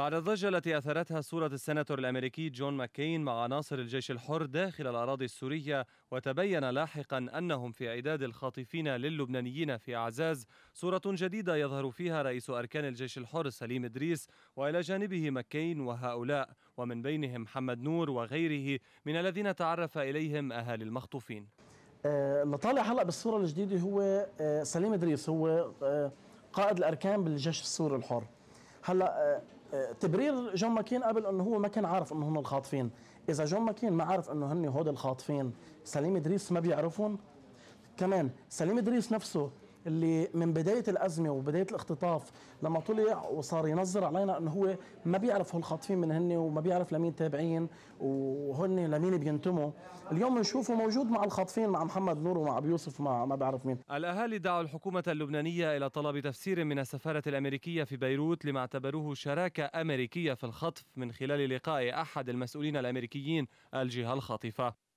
بعد الضجة التي أثارتها صورة السناتور الأمريكي جون ماكين مع عناصر الجيش الحر داخل الأراضي السورية وتبين لاحقا أنهم في عداد الخاطفين للبنانيين في أعزاز صورة جديدة يظهر فيها رئيس أركان الجيش الحر سليم إدريس وإلى جانبه ماكين وهؤلاء ومن بينهم محمد نور وغيره من الذين تعرف إليهم أهالي المخطوفين آه، اللي طالع هلا بالصوره الجديده هو آه، سليم ادريس هو آه، قائد الاركان بالجيش السوري الحر هلا تبرير جون ماكين قبل انه هو ما كان عارف انه هم الخاطفين اذا جون ماكين ما عارف انه هن هود الخاطفين سليم ادريس ما بيعرفهم كمان سليم ادريس نفسه اللي من بدايه الازمه وبدايه الاختطاف لما طلع وصار ينظر علينا انه هو ما بيعرف هالخاطفين خاطفين من هن وما بيعرف لمين تابعين وهن لمين بينتموا اليوم بنشوفه موجود مع الخاطفين مع محمد نور ومع ابي يوسف ومع ما بعرف مين الاهالي دعوا الحكومه اللبنانيه الى طلب تفسير من السفاره الامريكيه في بيروت لما اعتبروه شراكه امريكيه في الخطف من خلال لقاء احد المسؤولين الامريكيين الجهه الخاطفه